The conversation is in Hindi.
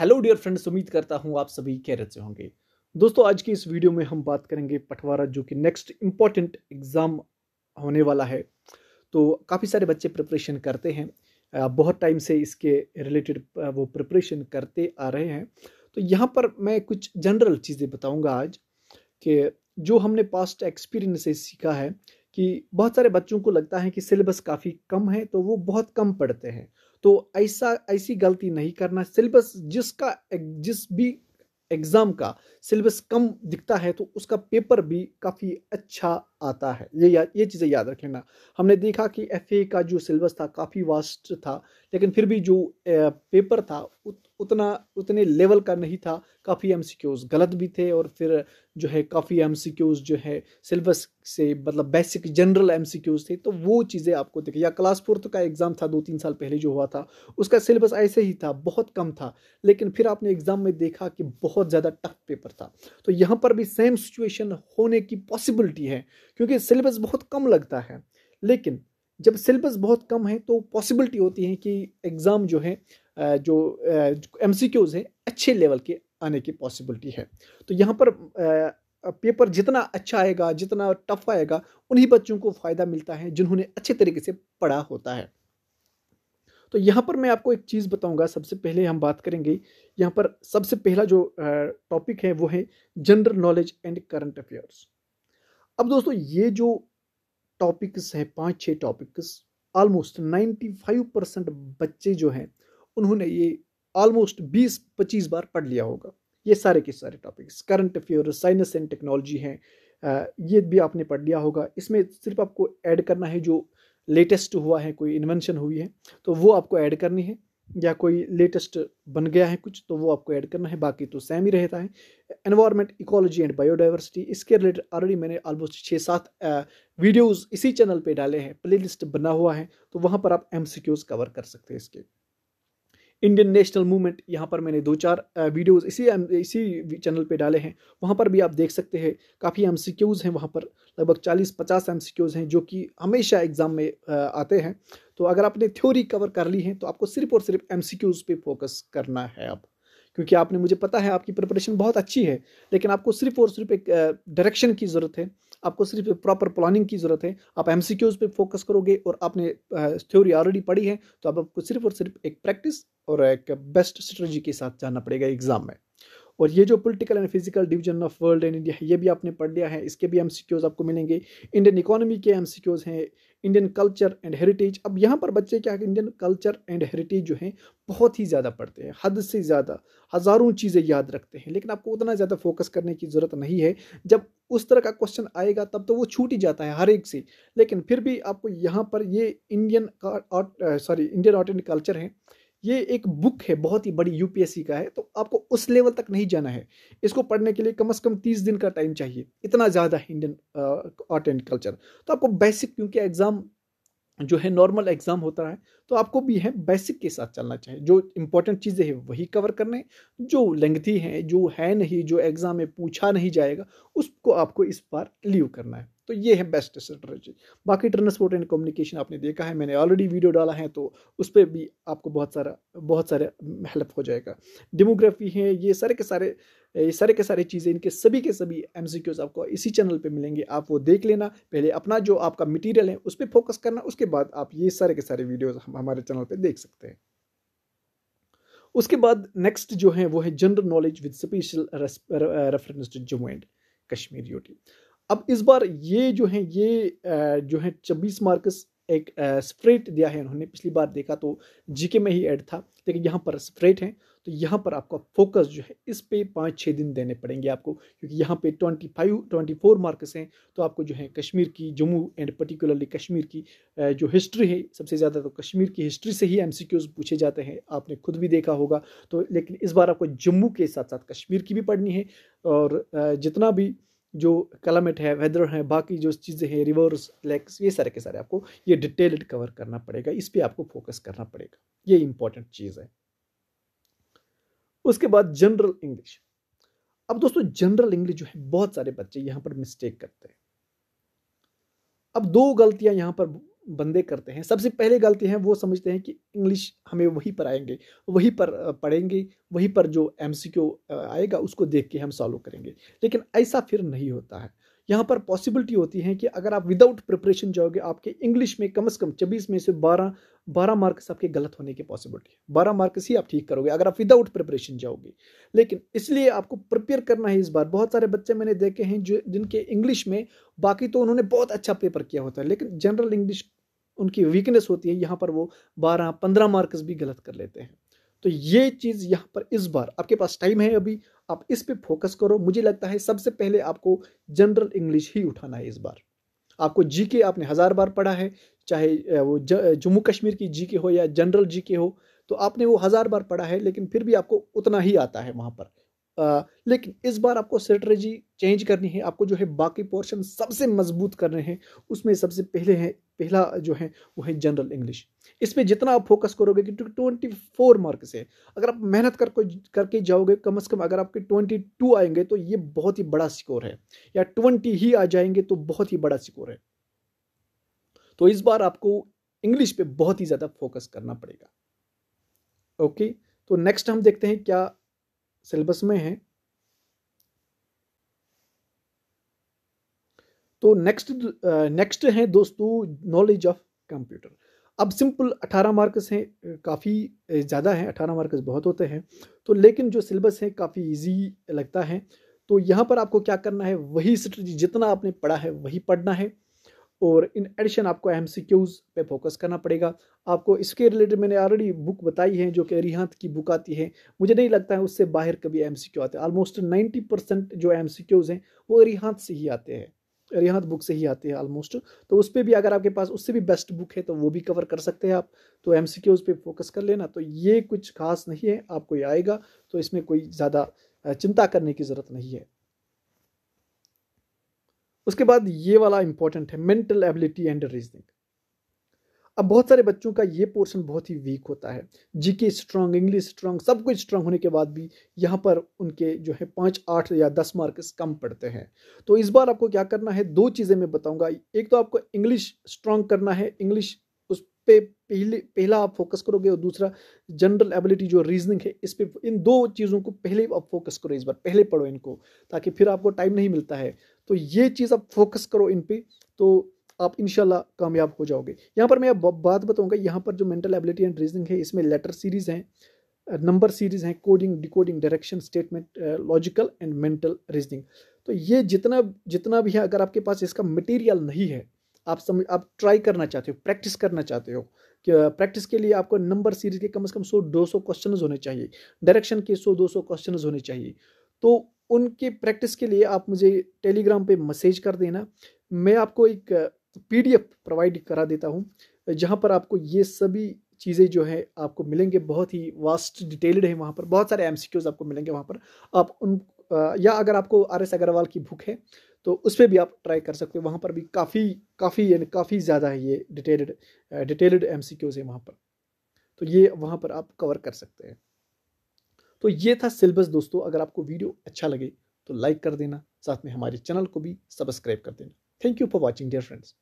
हेलो डियर फ्रेंड्स उम्मीद करता हूँ आप सभी खैरत से होंगे दोस्तों आज की इस वीडियो में हम बात करेंगे पटवारा जो कि नेक्स्ट इम्पॉर्टेंट एग्ज़ाम होने वाला है तो काफ़ी सारे बच्चे प्रिपरेशन करते हैं बहुत टाइम से इसके रिलेटेड वो प्रिपरेशन करते आ रहे हैं तो यहाँ पर मैं कुछ जनरल चीज़ें बताऊँगा आज कि जो हमने पास्ट एक्सपीरियंस से सीखा है कि बहुत सारे बच्चों को लगता है कि सिलेबस काफ़ी कम है तो वो बहुत कम पढ़ते हैं तो ऐसा ऐसी गलती नहीं करना सिलेबस जिसका जिस भी एग्ज़ाम का सिलेबस कम दिखता है तो उसका पेपर भी काफ़ी अच्छा आता है ये या, ये चीज़ें याद रख लेना हमने देखा कि एफ का जो सिलेबस था काफ़ी वास्ट था लेकिन फिर भी जो पेपर था उतना उतने लेवल का नहीं था काफ़ी एम गलत भी थे और फिर जो है काफ़ी एम जो है सिलेबस से मतलब बेसिक जनरल एम थे तो वो चीज़ें आपको दिखी या क्लास फोर्थ तो का एग्ज़ाम था दो तीन साल पहले जो हुआ था उसका सिलेबस ऐसे ही था बहुत कम था लेकिन फिर आपने एग्ज़ाम में देखा कि बहुत ज़्यादा टफ पेपर था तो यहाँ पर भी सेम सिचुएशन होने की पॉसिबिलिटी है क्योंकि सिलेबस बहुत कम लगता है लेकिन जब सिलेबस बहुत कम है तो पॉसिबिलिटी होती है कि एग्ज़ाम जो है जो एम हैं अच्छे लेवल के आने की पॉसिबिलिटी है तो यहाँ पर पेपर जितना अच्छा आएगा जितना टफ आएगा उन्हीं बच्चों को फ़ायदा मिलता है जिन्होंने अच्छे तरीके से पढ़ा होता है तो यहाँ पर मैं आपको एक चीज़ बताऊंगा सबसे पहले हम बात करेंगे यहाँ पर सबसे पहला जो टॉपिक है वो है general knowledge and current affairs अब दोस्तों ये जो टॉपिक्स हैं पांच छह topics almost ninety five percent बच्चे जो हैं उन्होंने ये ऑलमोस्ट 20-25 बार पढ़ लिया होगा ये सारे के सारे topics current affair science and technology हैं ये भी आपने पढ़ लिया होगा इसमें सिर्फ आपको ऐड करना है जो लेटेस्ट हुआ है कोई इन्वेंशन हुई है तो वो आपको ऐड करनी है या कोई लेटेस्ट बन गया है कुछ तो वो आपको ऐड करना है बाकी तो सेम ही रहता है एनवायरनमेंट इकोलॉजी एंड बायोडाइवर्सिटी इसके रिलेटेड ऑलरेडी मैंने ऑलमोस्ट छः सात वीडियोस इसी चैनल पे डाले हैं प्लेलिस्ट बना हुआ है तो वहाँ पर आप एम कवर कर सकते हैं इसके इंडियन नेशनल मूवमेंट यहाँ पर मैंने दो चार वीडियोस इसी इसी चैनल पे डाले हैं वहाँ पर भी आप देख सकते हैं काफ़ी एम हैं वहाँ पर लगभग चालीस पचास एम हैं जो कि हमेशा एग्ज़ाम में आते हैं तो अगर आपने थ्योरी कवर कर ली है तो आपको सिर्फ और सिर्फ एम पे फोकस करना है अब क्योंकि आपने मुझे पता है आपकी प्रिपरेशन बहुत अच्छी है लेकिन आपको सिर्फ और सिर्फ एक डायरेक्शन की ज़रूरत है आपको सिर्फ प्रॉपर प्लानिंग की ज़रूरत है आप एम सी क्यूज़ पर फोकस करोगे और आपने थ्योरी ऑलरेडी पढ़ी है तो अब आपको सिर्फ और सिर्फ एक प्रैक्टिस और एक बेस्ट स्ट्रेटजी के साथ जाना पड़ेगा एग्ज़ाम में और ये जो political and physical division of world and India है ये भी आपने पढ़ लिया है इसके भी एम आपको मिलेंगे इंडियन इकोनॉमी के एम हैं इंडियन कल्चर एंड हेरिटेज अब यहाँ पर बच्चे क्या इंडियन कल्चर एंड हेरिटेज जो हैं बहुत ही ज़्यादा पढ़ते हैं हद से ज़्यादा हज़ारों चीज़ें याद रखते हैं लेकिन आपको उतना ज़्यादा फोकस करने की ज़रूरत नहीं है जब उस तरह का क्वेश्चन आएगा तब तो वो छूट ही जाता है हर एक से लेकिन फिर भी आपको यहाँ पर ये Indian sorry Indian art and culture है ये एक बुक है बहुत ही बड़ी यूपीएससी का है तो आपको उस लेवल तक नहीं जाना है इसको पढ़ने के लिए कम से कम तीस दिन का टाइम चाहिए इतना ज़्यादा है इंडियन आर्ट एंड कल्चर तो आपको बेसिक क्योंकि एग्ज़ाम जो है नॉर्मल एग्ज़ाम होता है तो आपको भी है बेसिक के साथ चलना चाहिए जो इम्पोर्टेंट चीज़ें हैं वही कवर करने जो लेंथी हैं जो है नहीं जो एग्ज़ाम में पूछा नहीं जाएगा उसको आपको इस बार लीव करना है तो ये है बेस्ट स्ट्रेटजी बाकी ट्रांसपोर्ट एंड कम्युनिकेशन आपने देखा है मैंने ऑलरेडी वीडियो डाला है तो उस पर भी आपको बहुत सारा बहुत सारे हेल्प हो जाएगा डेमोग्राफी है ये सारे के सारे ये सारे के सारे चीज़ें इनके सभी के सभी एम आपको इसी चैनल पे मिलेंगे आप वो देख लेना पहले अपना जो आपका मटेरियल है उस पर फोकस करना उसके बाद आप ये सारे के सारे वीडियोस हम हमारे चैनल पे देख सकते हैं उसके बाद नेक्स्ट जो है वो है general knowledge with special reference to Jammu and Kashmir UT अब इस बार ये जो है ये जो है छब्बीस मार्क्स एक स्प्रेट दिया है उन्होंने पिछली बार देखा तो जीके में ही ऐड था लेकिन यहाँ पर स्प्रेट है तो यहाँ पर आपका फोकस जो है इस पे पाँच छः दिन देने पड़ेंगे आपको क्योंकि यहाँ पे twenty five twenty four marks हैं तो आपको जो है कश्मीर की जम्मू एंड पर्टिकुलरली कश्मीर की जो हिस्ट्री है सबसे ज़्यादा तो कश्मीर की हिस्ट्री से ही एम पूछे जाते हैं आपने खुद भी देखा होगा तो लेकिन इस बार आपको जम्मू के साथ साथ कश्मीर की भी पढ़नी है और जितना भी जो क्लाइमेट है वेदर है बाकी जो चीज़ें हैं रिवर्स लेक्स ये सारे के सारे आपको ये डिटेल्ड कवर करना पड़ेगा इस पर आपको फोकस करना पड़ेगा ये इंपॉर्टेंट चीज़ है उसके बाद जनरल इंग्लिश अब दोस्तों जनरल इंग्लिश जो है बहुत सारे बच्चे यहाँ पर मिस्टेक करते हैं अब दो गलतियाँ यहाँ पर बंदे करते हैं सबसे पहले गलती है वो समझते हैं कि इंग्लिश हमें वहीं पर आएंगे वहीं पर पढ़ेंगे वहीं पर जो एम आएगा उसको देख के हम सॉल्व करेंगे लेकिन ऐसा फिर नहीं होता है यहाँ पर पॉसिबिलिटी होती है कि अगर आप विदाउट प्रिपरेशन जाओगे आपके इंग्लिश में कम से कम छब्बीस में से बारह बारह मार्क्स आपके गलत होने की पॉसिबिलिटी है बारह मार्क्स ही आप ठीक करोगे अगर आप विदाउट प्रिपरेशन जाओगे लेकिन इसलिए आपको प्रिपेयर करना है इस बार बहुत सारे बच्चे मैंने देखे हैं जो जिनके इंग्लिश में बाकी तो उन्होंने बहुत अच्छा पेपर किया होता है लेकिन जनरल इंग्लिश उनकी वीकनेस होती है यहाँ पर वो बारह पंद्रह मार्क्स भी गलत कर लेते हैं तो ये चीज़ यहाँ पर इस बार आपके पास टाइम है अभी आप इस पर फोकस करो मुझे लगता है सबसे पहले आपको जनरल इंग्लिश ही उठाना है इस बार आपको जी के आपने हज़ार बार पढ़ा है चाहे वो जम्मू कश्मीर की जी के हो या जनरल जी के हो तो आपने वो हज़ार बार पढ़ा है लेकिन फिर भी आपको उतना ही आता है वहाँ पर लेकिन इस बार आपको स्ट्रेटजी चेंज करनी है आपको जो है बाकी पोर्शन सबसे मजबूत करने हैं उसमें सबसे पहले है पहला जो है वो है जनरल इंग्लिश इस पर जितना आप फोकस करोगे कि ट्वेंटी फोर मार्क्स है अगर आप मेहनत कर करके जाओगे कम से कम अगर आपके ट्वेंटी टू आएंगे तो ये बहुत ही बड़ा स्कोर है या ट्वेंटी ही आ जाएंगे तो बहुत ही बड़ा स्कोर है तो इस बार आपको इंग्लिश पे बहुत ही ज़्यादा फोकस करना पड़ेगा ओके तो नेक्स्ट हम देखते हैं क्या सिलेबस में है तो नेक्स्ट नेक्स्ट है दोस्तों नॉलेज ऑफ कंप्यूटर अब सिंपल 18 मार्क्स हैं काफ़ी ज़्यादा हैं 18 मार्क्स बहुत होते हैं तो लेकिन जो सिलेबस है काफ़ी इजी लगता है तो यहाँ पर आपको क्या करना है वही स्ट्रेटी जितना आपने पढ़ा है वही पढ़ना है और इन एडिशन आपको एम सी क्यूज़ पर फोकस करना पड़ेगा आपको इसके रिलेटेड मैंने ऑलरेडी बुक बताई है जो कि रिहांत की बुक आती है मुझे नहीं लगता है उससे बाहर कभी एम सी क्यू आते हैं ऑलमोस्ट नाइन्टी परसेंट जो एम सी क्यूज़ हैं वो रिहांत से ही आते हैं रिहांत बुक से ही आते हैं ऑलमोस्ट तो उस पर भी अगर आपके पास उससे भी बेस्ट बुक है तो वो भी कवर कर सकते हैं आप तो एम सी क्यूज़ पे फोकस कर लेना तो ये कुछ खास नहीं है आपको ये आएगा तो इसमें कोई ज़्यादा चिंता करने की ज़रूरत नहीं है उसके बाद ये वाला इंपॉर्टेंट है मेंटल एबिलिटी एंड रीजनिंग अब बहुत सारे बच्चों का ये पोर्शन बहुत ही वीक होता है जीके स्ट्रांग इंग्लिश स्ट्रांग सब कुछ स्ट्रांग होने के बाद भी यहाँ पर उनके जो है पाँच आठ या दस मार्क्स कम पड़ते हैं तो इस बार आपको क्या करना है दो चीज़ें मैं बताऊंगा एक तो आपको इंग्लिश स्ट्रांग करना है इंग्लिश उस पर पहले पहला आप फोकस करोगे और दूसरा जनरल एबिलिटी जो रीजनिंग है इस पर इन दो चीज़ों को पहले आप फोकस करो इस बार पहले पढ़ो इनको ताकि फिर आपको टाइम नहीं मिलता है तो ये चीज़ आप फोकस करो इन पर तो आप इनशाला कामयाब हो जाओगे यहाँ पर मैं बात बताऊँगा यहाँ पर जो मेंटल एबिलिटी एंड रीजनिंग है इसमें लेटर सीरीज़ हैं नंबर सीरीज़ हैं coding decoding direction statement logical and mental reasoning तो ये जितना जितना भी है अगर आपके पास इसका मटेरियल नहीं है आप समझ आप ट्राई करना चाहते हो प्रैक्टिस करना चाहते हो कि प्रैक्टिस के लिए आपको नंबर सीरीज के कम से कम सौ दो सौ क्वेश्चन होने चाहिए डायरेक्शन के सौ दो सौ क्वेश्चन होने चाहिए तो उनकी प्रैक्टिस के लिए आप मुझे टेलीग्राम पे मैसेज कर देना मैं आपको एक पीडीएफ प्रोवाइड करा देता हूँ जहाँ पर आपको ये सभी चीज़ें जो है आपको मिलेंगे बहुत ही वास्ट डिटेल्ड है वहाँ पर बहुत सारे एम आपको मिलेंगे वहाँ पर आप उन या अगर आपको आर एस अग्रवाल की बुक है तो उस पर भी आप ट्राई कर सकते हो वहाँ पर भी काफ़ी काफ़ी यानी काफ़ी ज़्यादा है ये detailed detailed M C Qs है वहाँ पर तो ये वहाँ पर आप कवर कर सकते हैं तो ये था सिलेबस दोस्तों अगर आपको वीडियो अच्छा लगे तो लाइक कर देना साथ में हमारे चैनल को भी सब्सक्राइब कर देना thank you for watching dear friends